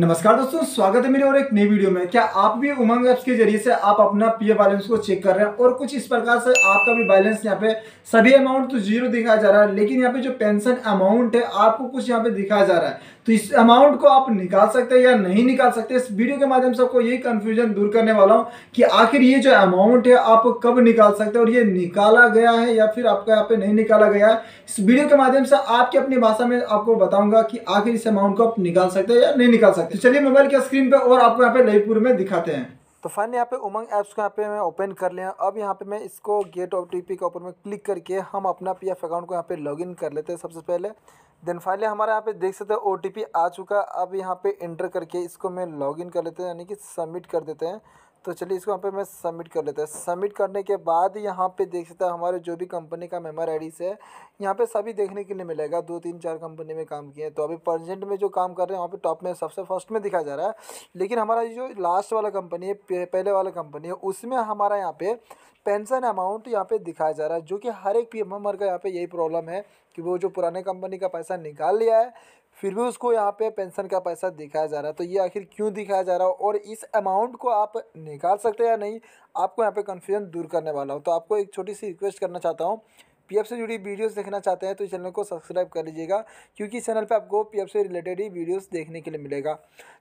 नमस्कार दोस्तों स्वागत है मेरे और एक नई वीडियो में क्या आप भी उमंग ऐप्स के जरिए से आप अपना पीए बैलेंस को चेक कर रहे हैं और कुछ इस प्रकार से आपका भी बैलेंस यहाँ पे सभी अमाउंट तो जीरो दिखाया जा रहा है लेकिन यहाँ पे जो पेंशन अमाउंट है आपको कुछ यहाँ पे दिखाया जा रहा है तो इस अमाउंट को आप निकाल सकते हैं या नहीं निकाल सकते इस वीडियो के माध्यम से आपको यही कन्फ्यूजन दूर करने वाला हूँ कि आखिर ये जो अमाउंट है आप कब निकाल सकते हैं और ये निकाला गया है या फिर आपका यहाँ पे नहीं निकाला गया है इस वीडियो के माध्यम से आपकी अपनी भाषा में आपको बताऊंगा कि आखिर इस अमाउंट को आप निकाल सकते हैं या नहीं निकाल सकते तो चलिए मोबाइल के स्क्रीन पर और आपको यहाँ पे लयपुर में दिखाते हैं तो फाइनली यहाँ पे उमंग ऐप्स को यहाँ पे मैं ओपन कर लिया अब यहाँ पे मैं इसको गेट ओ टी पी के ऊपर में क्लिक करके हम अपना पी एफ अकाउंट को यहाँ पे लॉगिन कर लेते हैं सबसे पहले देन फाइनली हमारे यहाँ पे देख सकते हैं ओ टी पी आ चुका अब यहाँ पे इंटर करके इसको मैं लॉगिन कर लेते हैं यानी कि सबमिट कर देते हैं तो चलिए इसको यहाँ पे मैं सबमिट कर लेता है सबमिट करने के बाद यहाँ पे देख सकते हैं हमारे जो भी कंपनी का मेम्बर आई से यहाँ पे सभी देखने के लिए मिलेगा दो तीन चार कंपनी में काम किए हैं तो अभी प्रजेंट में जो काम कर रहे हैं वहाँ पे टॉप में सबसे फर्स्ट में दिखा जा रहा है लेकिन हमारा जो लास्ट वाला कंपनी है पहले वाला कंपनी है उसमें हमारा यहाँ पे पेंशन अमाउंट यहाँ पे दिखाया जा रहा है जो कि हर एक पी एम का यहाँ पे यही प्रॉब्लम है कि वो जो पुराने कंपनी का पैसा निकाल लिया है फिर भी उसको यहाँ पे पेंशन का पैसा दिखाया जा रहा है तो ये आखिर क्यों दिखाया जा रहा है और इस अमाउंट को आप निकाल सकते हैं या नहीं आपको यहाँ पे कन्फ्यूजन दूर करने वाला हूँ तो आपको एक छोटी सी रिक्वेस्ट करना चाहता हूँ पीएफ से जुड़ी वीडियोस देखना चाहते हैं तो इस चैनल को सब्सक्राइब कर लीजिएगा क्योंकि चैनल पे आपको पी से रिलेटेड ही वीडियोस देखने के लिए मिलेगा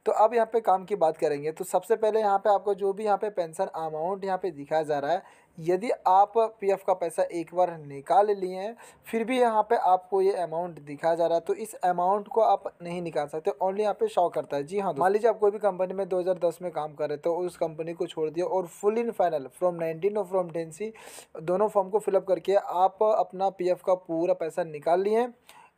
तो अब यहाँ पे काम की बात करेंगे तो सबसे पहले यहाँ पे आपको जो भी यहाँ पे पेंशन अमाउंट यहाँ पे दिखाया जा रहा है यदि आप पीएफ का पैसा एक बार निकाल लिए हैं फिर भी यहाँ पे आपको ये अमाउंट दिखा जा रहा है तो इस अमाउंट को आप नहीं निकाल सकते ओनली यहाँ पे शो करता है जी हाँ मान लीजिए आप कोई भी कंपनी में 2010 में काम कर रहे तो उस कंपनी को छोड़ दिया और full and final form nineteen और फ्रॉम टेंसी दोनों फॉर्म को फिलअप करके आप अपना पी का पूरा पैसा निकाल लिए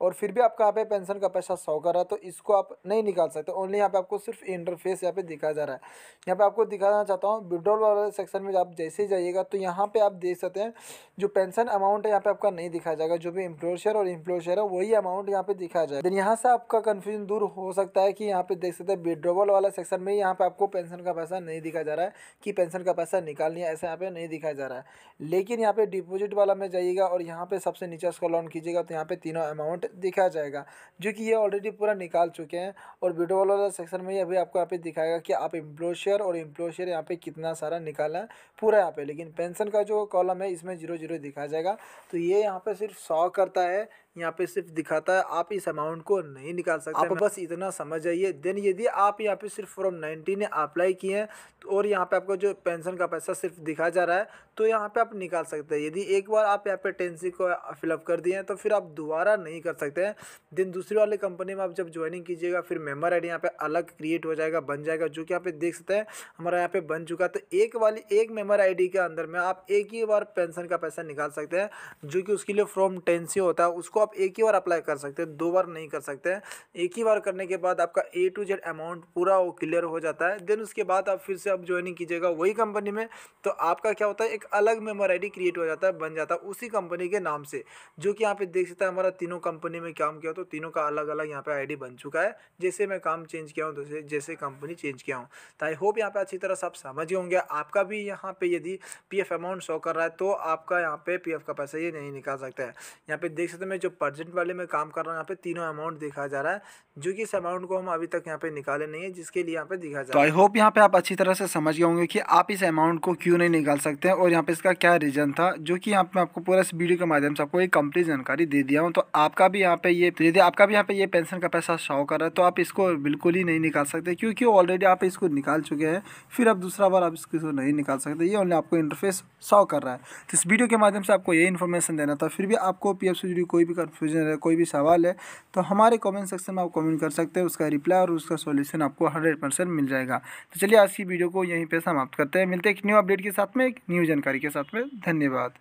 और फिर भी आपका यहाँ पे पेंशन का पैसा सौ कर रहा है तो इसको आप नहीं निकाल सकते ओनली यहाँ पे आपको सिर्फ इंटरफेस यहाँ पे दिखाया जा रहा है यहाँ पे आपको दिखाना चाहता हूँ विड्रॉल वाले सेक्शन में आप जैसे ही जाइएगा तो यहाँ पे आप देख सकते हैं जो पेंशन अमाउंट है यहाँ पे आपका नहीं दिखाया जाएगा जो भी एम्प्लॉयर शेयर और एम्प्लॉयर शेयर है वही अमाउंट यहाँ पे दिखाया जाएगा देन यहाँ से आपका कन्फ्यूजन दूर हो सकता है कि यहाँ पे देख सकते हैं विड्रॉवल वाला सेक्शन में यहाँ पे आपको पेंशन का पैसा नहीं दिखाया जा रहा है कि पेंशन का पैसा निकाल है ऐसा यहाँ पे नहीं दिखाया जा रहा है लेकिन यहाँ पे डिपोजिट वाला में जाइएगा और यहाँ पे सबसे नीचे उसका ऑन कीजिएगा तो यहाँ पे तीनों अमाउंट दिखा जाएगा जो कि ये ऑलरेडी पूरा निकाल चुके हैं और वीडियो वाला सेक्शन में ये अभी आपको यहाँ पे दिखाएगा कि आप एम्प्लॉय शेयर और एम्प्लॉय शेयर यहाँ पे कितना सारा निकाला है पूरा यहाँ पे लेकिन पेंशन का जो कॉलम है इसमें जीरो जीरो दिखा जाएगा तो ये यहाँ पर सिर्फ सौ करता है यहाँ पे सिर्फ दिखाता है आप इस अमाउंट को नहीं निकाल सकते आप बस इतना समझ जाइए देन यदि आप यहाँ पे सिर्फ फॉर्म नाइनटीन अप्लाई किए हैं तो और यहाँ पे आपको जो पेंशन का पैसा सिर्फ दिखा जा रहा है तो यहाँ पे आप निकाल सकते हैं यदि एक बार आप यहाँ पे टेंसी को फिलअप कर दिए हैं तो फिर आप दोबारा नहीं कर सकते हैं देन दूसरी वाली कंपनी में आप जब ज्वाइनिंग कीजिएगा फिर मेम्बर आई डी यहाँ पे अलग क्रिएट हो जाएगा बन जाएगा जो कि आप देख सकते हैं हमारा यहाँ पे बन चुका तो एक वाली एक मेम्बर आई डी के अंदर में आप एक ही बार पेंशन का पैसा निकाल सकते हैं जो कि उसके लिए फॉर्म टेंसी होता है उसको आप आप एक ही बार अप्लाई कर सकते हैं दो बार नहीं कर सकते हैं एक ही बार करने के बाद आपका ए टू जेड अमाउंट पूरा वो क्लियर हो जाता है देन उसके बाद आप फिर से आप ज्वाइनिंग कीजिएगा वही कंपनी में तो आपका क्या होता है एक अलग मेम्बर आई क्रिएट हो जाता है बन जाता है उसी कंपनी के नाम से जो कि यहाँ पे देख सकते हैं हमारा तीनों कंपनी में काम किया तो तीनों का अलग अलग यहाँ आई डी बन चुका है जैसे मैं काम चेंज किया हूँ तो जैसे कंपनी चेंज किया हूँ तो आई होप यहाँ पे अच्छी तरह से आप समझ गए होंगे आपका भी यहाँ पर यदि पी एफ अमाउंट शो कर रहा है तो आपका यहाँ पे पी एफ का पैसा ये नहीं निकाल सकता है यहाँ पे देख सकते हैं मैं जो जो परजेंट वाले में काम कर रहा हूँ यहाँ पे तीनों अमाउंट देखा जा रहा है जो कि इस अमाउंट को हम अभी तक यहाँ पे निकाले नहीं है जिसके लिए यहाँ पे दिखा जाए तो आई होप यहाँ पे आप अच्छी तरह से समझ गए होंगे कि आप इस अमाउंट को क्यों नहीं निकाल सकते हैं और यहाँ पे इसका क्या रीज़न था जो कि यहाँ पे आपको पूरा इस वीडियो के माध्यम से आपको एक कंप्लीट जानकारी दे दिया हूँ तो आपका भी यहाँ पे ये यदि आपका भी यहाँ पे ये पेंशन का पैसा शाव कर रहा है तो आप इसको बिल्कुल ही नहीं निकाल सकते क्योंकि ऑलरेडी आप इसको निकाल चुके हैं फिर आप दूसरा बार आप इसको नहीं निकाल सकते ये ओनली आपको इंटरफेस शाव कर रहा है तो इस वीडियो के माध्यम से आपको ये इन्फॉर्मेशन देना था फिर भी आपको पी से जुड़ी कोई भी कन्फ्यूजन है कोई भी सवाल है तो हमारे कमेंट सेक्शन में आप कमेंट कर सकते हैं उसका रिप्लाई और उसका सॉल्यूशन आपको हंड्रेड परसेंट मिल जाएगा तो चलिए आज की वीडियो को यहीं पर समाप्त करते हैं मिलते हैं एक न्यू अपडेट के साथ में एक न्यू जानकारी के साथ में धन्यवाद